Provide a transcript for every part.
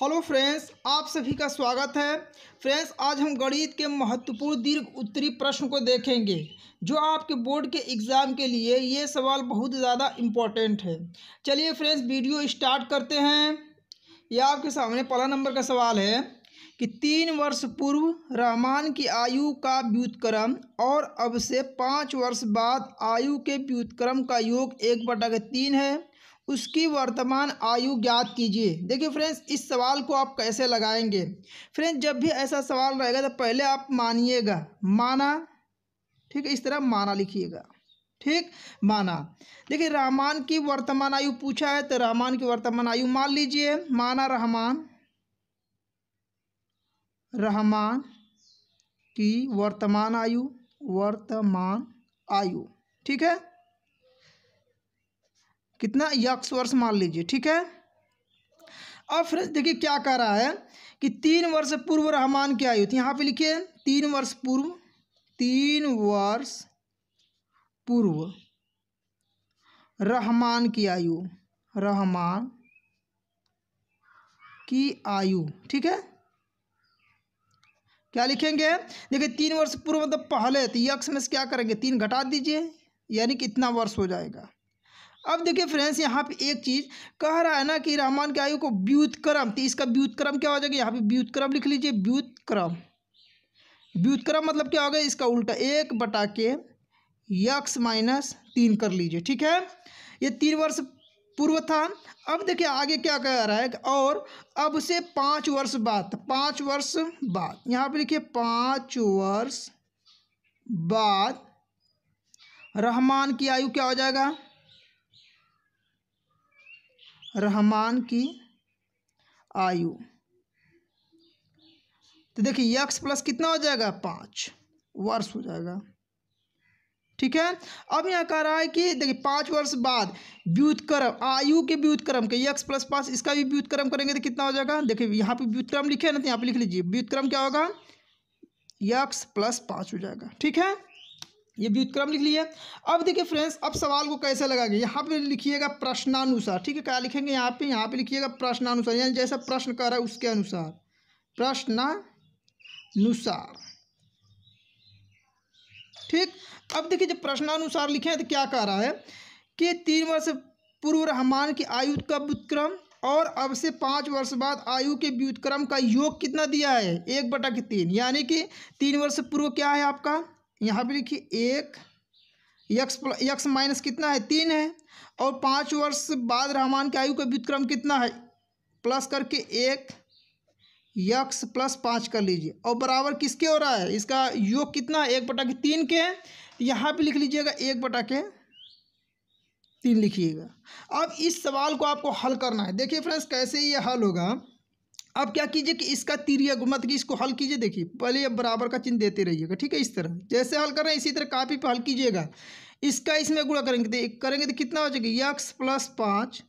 hello friends आप सभी का स्वागत है फ्रेंड्स आज हम गणित के महत्वपूर्ण दीर्घ उत्तरी प्रश्न को देखेंगे जो आपके बोर्ड के एग्ज़ाम के लिए ये सवाल बहुत ज़्यादा इम्पोर्टेंट है चलिए फ्रेंड्स वीडियो स्टार्ट करते हैं यह आपके सामने पहला नंबर का सवाल है कि तीन वर्ष पूर्व रहमान की आयु का व्युतक्रम और अब से पाँच वर्ष बाद आयु के व्युतक्रम का योग एक बटा के तीन है उसकी वर्तमान आयु ज्ञात कीजिए देखिए फ्रेंड्स इस सवाल को आप कैसे लगाएंगे फ्रेंड्स जब भी ऐसा सवाल रहेगा तो पहले आप मानिएगा माना ठीक है इस तरह माना लिखिएगा ठीक माना देखिए रहमान की वर्तमान आयु पूछा है तो रहमान की वर्तमान आयु मान लीजिए माना रहमान रहमान की वर्तमान आयु वर्तमान आयु ठीक है कितना यक्ष वर्ष मान लीजिए ठीक है अब फिर देखिए क्या कह रहा है कि तीन वर्ष पूर्व रहमान की आयु थी यहाँ पे लिखिए तीन वर्ष पूर्व तीन वर्ष पूर्व रहमान की आयु रहमान की आयु ठीक है क्या लिखेंगे देखिए तीन वर्ष पूर्व मतलब पहले तो यक्ष में से क्या करेंगे तीन घटा दीजिए यानी कि इतना वर्ष हो जाएगा अब देखिए फ्रेंड्स यहाँ पे एक चीज़ कह रहा है ना कि रहमान की आयु को व्युतक्रम तो इसका व्युतक्रम क्या हो जाएगा यहाँ पे व्युतक्रम लिख लीजिए व्युतक्रम व्युतक्रम मतलब क्या हो गया इसका उल्टा एक बटा के यक्स माइनस तीन कर लीजिए ठीक है ये तीन वर्ष पूर्व था अब देखिए आगे क्या कह रहा है और अब से पाँच वर्ष बाद पाँच वर्ष बाद यहाँ पे लिखिए पाँच वर्ष बाद रहमान की आयु क्या हो जाएगा रहमान की आयु तो देखिए यक्स प्लस कितना हो जाएगा पाँच वर्ष हो जाएगा ठीक है अब यहाँ कह रहा है कि देखिए पाँच वर्ष बाद व्युतक्रम आयु के व्युतक्रम के यक्स प्लस पाँच इसका भी व्युतक्रम करेंगे तो कितना हो जाएगा देखिए यहाँ पे व्युतक्रम लिखे ना तो यहाँ पे लिख लीजिए व्युतक्रम क्या होगा यक्स प्लस पाँच हो जाएगा ठीक है ये व्युतक्रम लिख लिया अब देखिए फ्रेंड्स अब सवाल को कैसे लगाएंगे यहाँ पे लिखिएगा प्रश्नानुसार ठीक है क्या लिखेंगे यहाँ पे यहाँ पे लिखिएगा प्रश्नानुसार यानी जैसा प्रश्न कर रहा है उसके अनुसार प्रश्नानुसार ठीक अब देखिए जब प्रश्नानुसार लिखे तो क्या कह रहा है कि तीन वर्ष पूर्व रहमान की आयु का व्युतक्रम और अब से पाँच वर्ष बाद आयु के व्युतक्रम का योग कितना दिया है एक बटा के तीन यानी कि तीन वर्ष पूर्व क्या है आपका यहाँ पे लिखिए एक यक्स यक्स माइनस कितना है तीन है और पाँच वर्ष बाद रहमान के आयु का व्युतक्रम कितना है प्लस करके एक यक्स प्लस पाँच कर लीजिए और बराबर किसके हो रहा है इसका योग कितना है एक बटा के तीन के हैं यहाँ पे लिख लीजिएगा एक बटा के तीन लिखिएगा अब इस सवाल को आपको हल करना है देखिए फ्रेंड्स कैसे ये हल होगा अब क्या कीजिए कि इसका तीरिया मत मतलब की इसको हल कीजिए देखिए पहले अब बराबर का चिन्ह देते रहिएगा ठीक है इस तरह जैसे हल कर रहे हैं इसी तरह कापी पर हल कीजिएगा इसका इसमें गुड़ा करेंगे तो करेंगे तो कितना हो जाएगा यक्स प्लस पाँच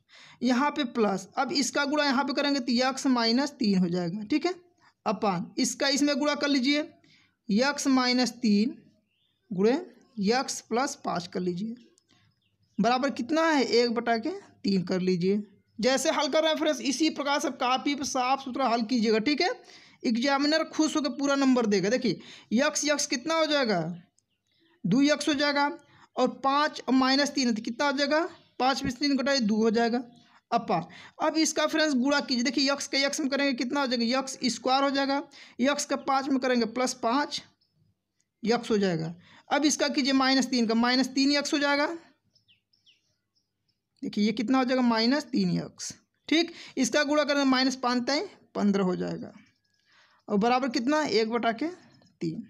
यहाँ पे प्लस अब इसका गुड़ा यहाँ पे करेंगे तो यक्स माइनस तीन हो जाएगा ठीक है अपान इसका इसमें गुड़ा कर लीजिए यक्स माइनस तीन गुड़े यक्स प्लस पाँच कर लीजिए बराबर कितना है एक बटा के तीन कर लीजिए जैसे हल कर रहे हैं फ्रेंड्स इसी प्रकार से कापी पर साफ सुथरा हल कीजिएगा ठीक है एग्जामिनर खुश होकर पूरा नंबर देगा देखिए यक्स यक्स कितना हो जाएगा दो यक्स हो जाएगा और पाँच और माइनस तीन तो कितना हो जाएगा पाँच बीस तीन घटाए दो हो जाएगा पाँच अब इसका फ्रेंड्स गुड़ा कीजिए देखिए यक्स का यक्स में करेंगे कितना हो जाएगा यक्स स्क्वायर हो जाएगा यक्स का पाँच में करेंगे प्लस पाँच यक्स हो जाएगा अब इसका कीजिए माइनस तीन का माइनस तीन यक्स हो जाएगा देखिए ये कितना हो जाएगा माइनस तीन एक्स ठीक इसका गुड़ा करना माइनस पाँच तय पंद्रह हो जाएगा और बराबर कितना एक बटा के तीन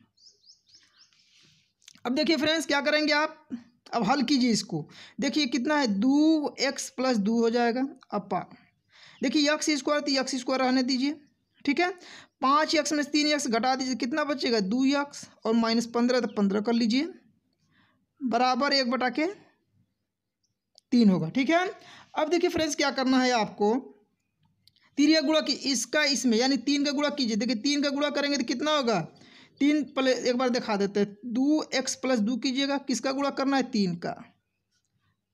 अब देखिए फ्रेंड्स क्या करेंगे आप अब हल कीजिए इसको देखिए कितना है दो एक्स प्लस दो हो जाएगा पा देखिए यक्स स्क्वायर तो यक्स स्क्वायर रहने दीजिए ठीक है पाँच यक्स में तीन यक्स घटा दीजिए कितना बचेगा दो यक्स और माइनस पंद्रह तो पंद्रह कर लीजिए बराबर एक बटा के तीन होगा ठीक है अब देखिए फ्रेंड्स क्या करना है आपको तीन का गुड़ा की इसका इसमें यानी तीन का गुड़ा कीजिए देखिए तीन का गुड़ा करेंगे तो कितना होगा तीन प्लस एक बार दिखा देते हैं दो एक्स प्लस दो कीजिएगा किसका गुड़ा करना है तीन का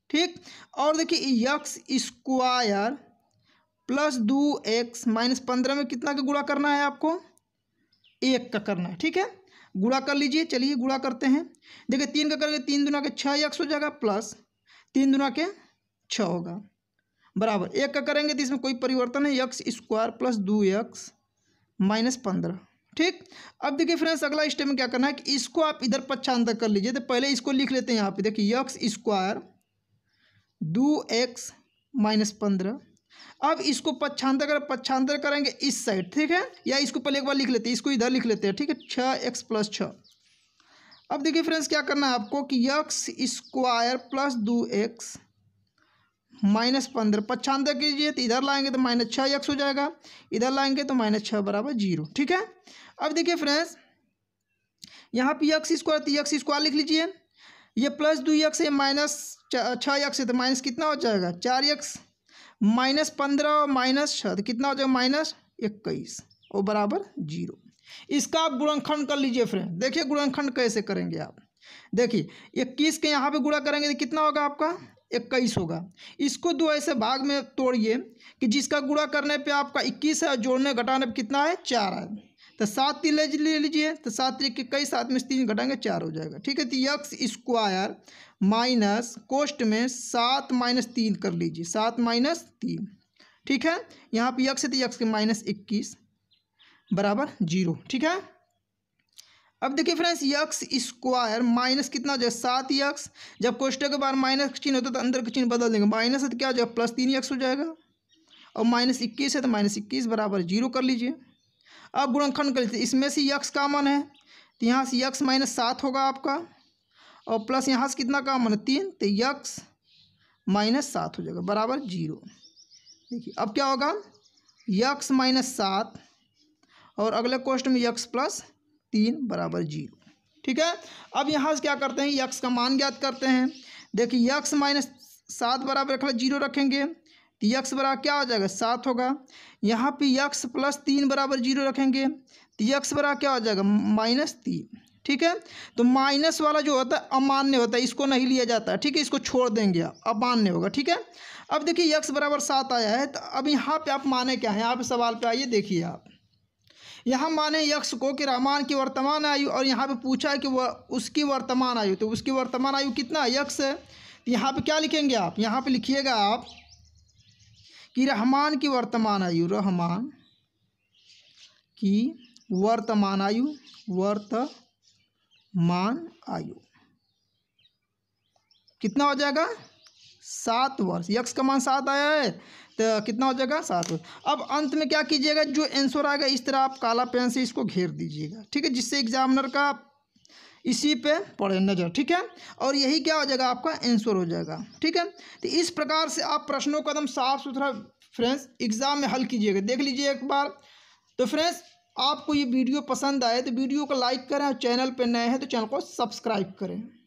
ठीक और देखिए यक्स स्क्वायर प्लस दो एक्स माइनस पंद्रह में कितना का गुड़ा करना है आपको एक का करना है ठीक है गुड़ा कर लीजिए चलिए गुड़ा करते हैं देखिए तीन का करेंगे तीन दुना के छः यक्स हो जाएगा प्लस तीन दुना के छ होगा बराबर एक का करेंगे तो इसमें कोई परिवर्तन है यक्स स्क्वायर प्लस दो यक्स माइनस पंद्रह ठीक अब देखिए फ्रेंड्स अगला स्टेप में क्या करना है कि इसको आप इधर पच्छांतर कर लीजिए तो पहले इसको लिख लेते हैं यहाँ पे देखिए यक्स स्क्वायर दो एक्स माइनस पंद्रह अब इसको पच्छांतर कर पच्छांतर करेंगे इस साइड ठीक है या इसको पहले एक बार लिख लेते हैं इसको इधर लिख लेते हैं ठीक है छः एक्स प्लस छः अब देखिए फ्रेंड्स क्या करना है आपको कि यक्स स्क्वायर प्लस दो एक्स माइनस पंद्रह पचानवे कीजिए तो इधर लाएंगे तो माइनस छः यक्स हो जाएगा इधर लाएंगे तो माइनस छः बराबर जीरो ठीक है अब देखिए फ्रेंड्स यहाँ पर यक्स स्क्वायर तो यक्स स्क्वायर लिख लीजिए ये प्लस दो यक्स है माइनस छः यक्स है तो माइनस कितना हो जाएगा चार यक्स माइनस पंद्रह माइनस छः तो कितना हो जाएगा माइनस इक्कीस और बराबर जीरो इसका आप गुणनखंड कर लीजिए फ्रेंड देखिए गुणनखंड कैसे करेंगे आप देखिए इक्कीस के यहाँ पे गुणा करेंगे तो कितना होगा आपका इक्कीस होगा इसको दो ऐसे भाग में तोड़िए कि जिसका गुणा करने पे आपका इक्कीस है और जोड़ने घटाने पे कितना है चार है तो सात तीन ले लीजिए तो सात तीन इक्कीस सात में तीन घटाएंगे चार हो जाएगा ठीक है तो यक्स स्क्वायर माइनस कोष्ट में सात माइनस तीन कर लीजिए सात माइनस तीन ठीक है यहाँ पर यक्स है तो यक्स के माइनस इक्कीस बराबर जीरो ठीक है अब देखिए फ्रेंड्स यक्स स्क्वायर माइनस कितना हो जाएगा सात यक्स जब कोष्टक के बाहर माइनस चिन्ह होता है तो अंदर का चिन्ह बदल देंगे माइनस है तो क्या हो जाएगा प्लस तीन यक्स हो जाएगा और माइनस इक्कीस है तो माइनस इक्कीस बराबर जीरो कर लीजिए अब गुणनखंड कर लीजिए इसमें से यक्स कामन है तो यहाँ से यक्स माइनस सात होगा आपका और प्लस यहाँ से कितना कामन है तीन तो यक्स माइनस सात हो जाएगा बराबर जीरो देखिए अब क्या होगा यक्स माइनस सात और अगले क्वेश्चन में यक्स प्लस तीन बराबर जीरो ठीक है अब यहाँ से क्या करते हैं यक्स का मान ज्ञात करते हैं देखिए यक्स माइनस सात बराबर रख जीरो रखेंगे तो यक्स बराबर क्या हो जाएगा सात होगा यहाँ पे यक्स प्लस तीन बराबर जीरो रखेंगे तो यक्स बराबर क्या हो जाएगा माइनस तीन ठीक है तो माइनस वाला जो होता है अमान्य होता है इसको नहीं लिया जाता है ठीक है इसको छोड़ देंगे आप अमान्य होगा ठीक है अब देखिए यक्स बराबर सात आया है तो अब यहाँ पे आप माने क्या है आप सवाल पे आइए देखिए आप यहाँ माने यक्ष को कि रहमान की वर्तमान आयु और यहाँ पे पूछा है कि वह उसकी वर्तमान आयु तो उसकी वर्तमान आयु कितना यक्ष है तो यहाँ पर क्या लिखेंगे आप यहाँ पर लिखिएगा आप कि रहमान की वर्तमान आयु रहमान की वर्तमान आयु वर्तमान आयु कितना हो जाएगा सात वर्ष यक्स का मान सात आया है तो कितना हो जाएगा सात वर्ष अब अंत में क्या कीजिएगा जो आंसर आएगा इस तरह आप काला पेन से इसको घेर दीजिएगा ठीक है जिससे एग्जामिनर का इसी पे पड़े नज़र ठीक है और यही क्या हो जाएगा आपका आंसर हो जाएगा ठीक है तो इस प्रकार से आप प्रश्नों को एकदम साफ सुथरा फ्रेंड्स एग्ज़ाम में हल कीजिएगा देख लीजिए एक बार तो फ्रेंड्स आपको ये वीडियो पसंद आए तो वीडियो को लाइक करें और चैनल पर नए हैं तो चैनल को सब्सक्राइब करें